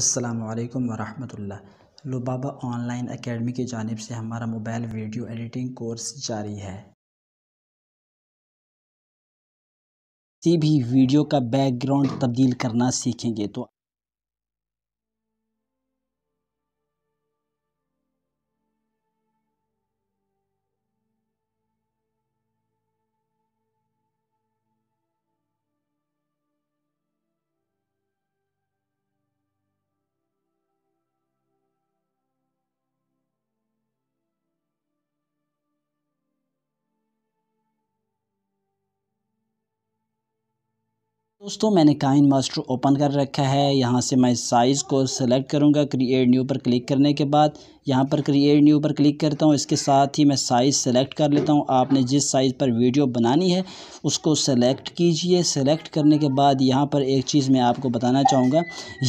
असलकम वरहमल लुबाबा online academy की जानब से हमारा मोबाइल वीडियो एडिटिंग कोर्स जारी है किसी भी वीडियो का बैकग्राउंड तब्दील करना सीखेंगे तो दोस्तों मैंने काइन मास्टर ओपन कर रखा है यहाँ से मैं साइज़ को सेलेक्ट करूँगा क्रिएट न्यू पर क्लिक करने के बाद यहाँ पर क्रिएट न्यू पर क्लिक करता हूँ इसके साथ ही मैं साइज़ सेलेक्ट कर लेता हूँ आपने जिस साइज़ पर वीडियो बनानी है उसको सेलेक्ट कीजिए सेलेक्ट करने के बाद यहाँ पर एक चीज़ मैं आपको बताना चाहूँगा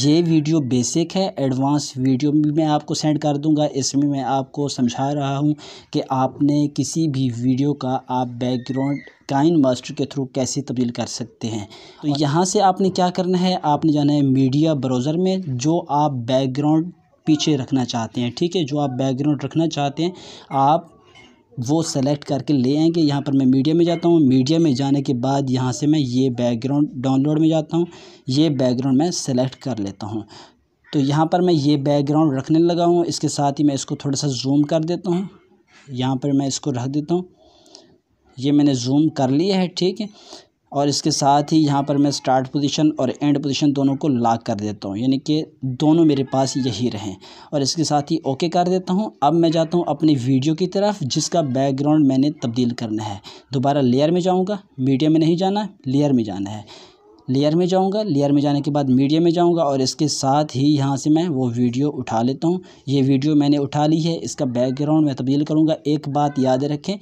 ये वीडियो बेसिक है एडवांस वीडियो भी मैं आपको सेंड कर दूँगा इसमें मैं आपको समझा रहा हूँ कि आपने किसी भी वीडियो का आप बैकग्राउंड काइन मास्टर के थ्रू कैसे तब्दील कर सकते हैं तो यहाँ से आपने क्या करना है आपने जाना है मीडिया ब्राउज़र में जो आप बैकग्राउंड पीछे रखना चाहते हैं ठीक है जो आप बैकग्राउंड रखना चाहते हैं आप वो सेलेक्ट करके ले आएंगे यहाँ पर मैं मीडिया में जाता हूँ मीडिया में जाने के बाद यहाँ से मैं ये बैकग्राउंड डाउनलोड में जाता हूँ ये बैकग्राउंड मैं सेलेक्ट कर लेता हूँ तो यहाँ पर मैं ये बैकग्राउंड रखने लगा हूँ इसके साथ ही मैं इसको थोड़ा सा जूम कर देता हूँ यहाँ पर मैं इसको रख देता हूँ ये मैंने जूम कर लिया है ठीक है और इसके साथ ही यहाँ पर मैं स्टार्ट पोजीशन और एंड पोजीशन दोनों को लॉक कर देता हूँ यानी कि दोनों मेरे पास यही रहें और इसके साथ ही ओके कर देता हूँ अब मैं जाता हूँ अपनी वीडियो की तरफ जिसका बैकग्राउंड मैंने तब्दील करना है दोबारा लेयर में जाऊँगा मीडिया में नहीं जाना लेयर में जाना है लेयर में जाऊंगा लेयर में जाने के बाद मीडिया में जाऊंगा और इसके साथ ही यहाँ से मैं वो वीडियो उठा लेता हूँ ये वीडियो मैंने उठा ली है इसका बैकग्राउंड मैं तब्दील करूँगा एक बात याद रखें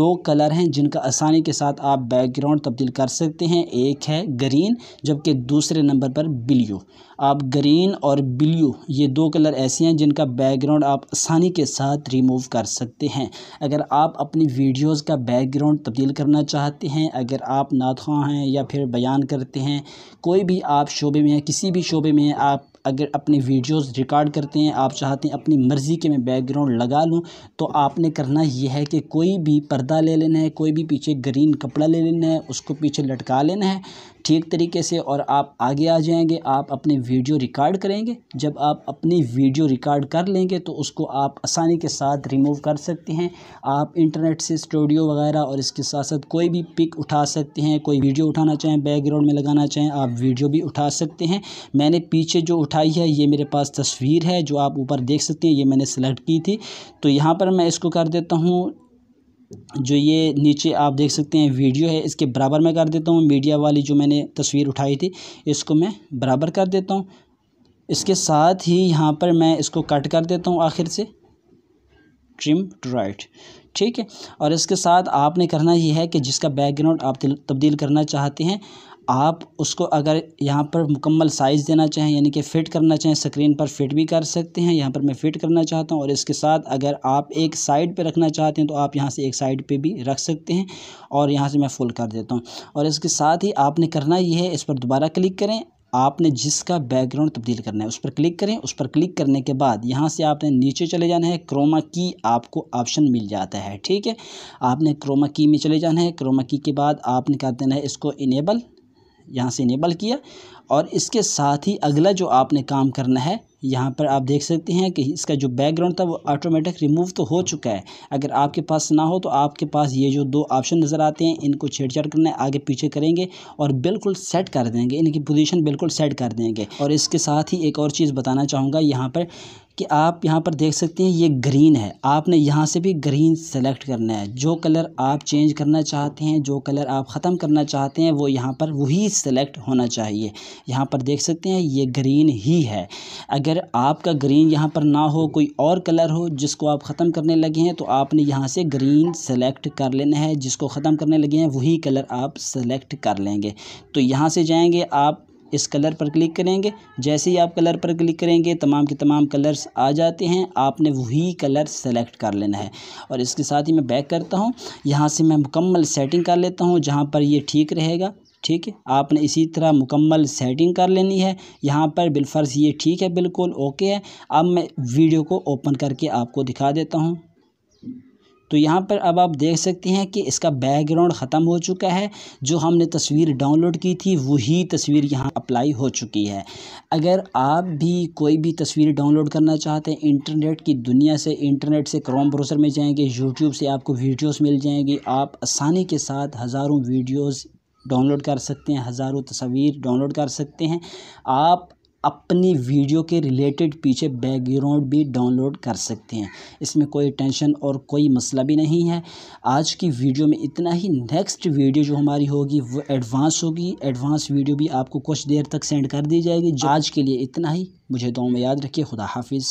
दो कलर हैं जिनका आसानी के साथ आप बैकग्राउंड तब्दील कर सकते हैं एक है ग्रीन जबकि दूसरे नंबर पर ब्ल्यू आप ग्रीन और ब्ल्यू ये दो कलर ऐसे हैं जिनका बैकग्राउंड आप आसानी के साथ रिमूव कर सकते हैं अगर आप अपनी वीडियोज़ का बैकग्राउंड तब्दील करना चाहते हैं अगर आप नातखा हैं या फिर बयान करते हैं हैं कोई भी आप शोबे में हैं किसी भी शोबे में आप अगर अपनी वीडियोस रिकॉर्ड करते हैं आप चाहते हैं अपनी मर्ज़ी के मैं बैकग्राउंड लगा लूं तो आपने करना यह है कि कोई भी पर्दा ले लेना है कोई भी पीछे ग्रीन कपड़ा ले लेना है उसको पीछे लटका लेना है ठीक तरीके से और आप आगे आ जाएंगे आप अपने वीडियो रिकॉर्ड करेंगे जब आप अपनी वीडियो रिकॉर्ड कर लेंगे तो उसको आप आसानी के साथ रिमूव कर सकते हैं आप इंटरनेट से स्टूडियो वगैरह और इसके साथ साथ कोई भी पिक उठा सकते हैं कोई वीडियो उठाना चाहें बैकग्राउंड में लगाना चाहें आप वीडियो भी उठा सकते हैं मैंने पीछे जो उठाई है ये मेरे पास तस्वीर है जो आप ऊपर देख सकते हैं ये मैंने सेलेक्ट की थी तो यहाँ पर मैं इसको कर देता हूँ जो ये नीचे आप देख सकते हैं वीडियो है इसके बराबर मैं कर देता हूँ मीडिया वाली जो मैंने तस्वीर उठाई थी इसको मैं बराबर कर देता हूँ इसके साथ ही यहाँ पर मैं इसको कट कर देता हूँ आखिर से ट्रिम टू राइट ठीक है और इसके साथ आपने करना ये है कि जिसका बैकग्राउंड आप तब्दील करना चाहते हैं आप उसको अगर यहाँ पर मुकम्मल साइज़ देना चाहें यानी कि फ़िट करना चाहें स्क्रीन पर फ़िट भी कर सकते हैं यहाँ पर मैं फ़िट करना चाहता हूँ और इसके साथ अगर आप एक साइड पे रखना चाहते हैं तो आप यहाँ से एक साइड पे भी रख सकते हैं और यहाँ से मैं फुल कर देता हूँ और इसके साथ ही आपने करना ये है इस पर दोबारा क्लिक करें आपने जिसका बैकग्राउंड तब्दील करना है उस पर क्लिक करें उस पर क्लिक करने के बाद यहाँ से आपने नीचे चले जाना है क्रोमा की आपको ऑप्शन मिल जाता है ठीक है आपने क्रोमा की में चले जाना है क्रोमा की के बाद आपने कर देना है इसको इनेबल यहाँ से इनेबल किया और इसके साथ ही अगला जो आपने काम करना है यहाँ पर आप देख सकते हैं कि इसका जो बैकग्राउंड था वो ऑटोमेटिक रिमूव तो हो चुका है अगर आपके पास ना हो तो आपके पास ये जो दो ऑप्शन नज़र आते हैं इनको छेड़छाड़ करना है आगे पीछे करेंगे और बिल्कुल सेट कर देंगे इनकी पोजीशन बिल्कुल सेट कर देंगे और इसके साथ ही एक और चीज़ बताना चाहूँगा यहाँ पर कि आप यहाँ पर देख सकते हैं ये ग्रीन है आपने यहाँ से भी ग्रीन सेलेक्ट करना है जो कलर आप चेंज करना चाहते हैं जो कलर आप ख़त्म करना चाहते हैं वो यहाँ पर वही सेलेक्ट होना चाहिए यहाँ पर देख सकते हैं ये ग्रीन ही है अगर आपका ग्रीन यहाँ पर ना हो कोई और कलर हो जिसको आप ख़त्म करने लगे हैं तो आपने यहाँ से ग्रीन सेलेक्ट कर लेना है जिसको ख़त्म करने लगे हैं वही कलर आप सेलेक्ट कर लेंगे तो यहाँ से जाएँगे आप इस कलर पर क्लिक करेंगे जैसे ही आप कलर पर क्लिक करेंगे तमाम के तमाम कलर्स आ जाते हैं आपने वही कलर सेलेक्ट कर लेना है और इसके साथ ही मैं बैक करता हूँ यहाँ से मैं मुकम्मल सेटिंग कर लेता हूँ जहाँ पर ये ठीक रहेगा ठीक है आपने इसी तरह मुकम्मल सेटिंग कर लेनी है यहाँ पर बिलफर्ज ये ठीक है बिल्कुल ओके है अब मैं वीडियो को ओपन करके आपको दिखा देता हूँ तो यहाँ पर अब आप देख सकते हैं कि इसका बैकग्राउंड ख़त्म हो चुका है जो हमने तस्वीर डाउनलोड की थी वही तस्वीर यहाँ अप्लाई हो चुकी है अगर आप भी कोई भी तस्वीर डाउनलोड करना चाहते हैं इंटरनेट की दुनिया से इंटरनेट से क्रोम ब्रोसर में जाएंगे यूट्यूब से आपको वीडियोज़ मिल जाएंगी आप आसानी के साथ हज़ारों वीडियोज़ डाउनलोड कर सकते हैं हज़ारों तस्वीर डाउनलोड कर सकते हैं आप अपनी वीडियो के रिलेटेड पीछे बैकग्राउंड भी डाउनलोड कर सकते हैं इसमें कोई टेंशन और कोई मसला भी नहीं है आज की वीडियो में इतना ही नेक्स्ट वीडियो जो हमारी होगी वो एडवांस होगी एडवांस वीडियो भी आपको कुछ देर तक सेंड कर दी जाएगी आज के लिए इतना ही मुझे दो में याद रखिए खुदा हाफिज़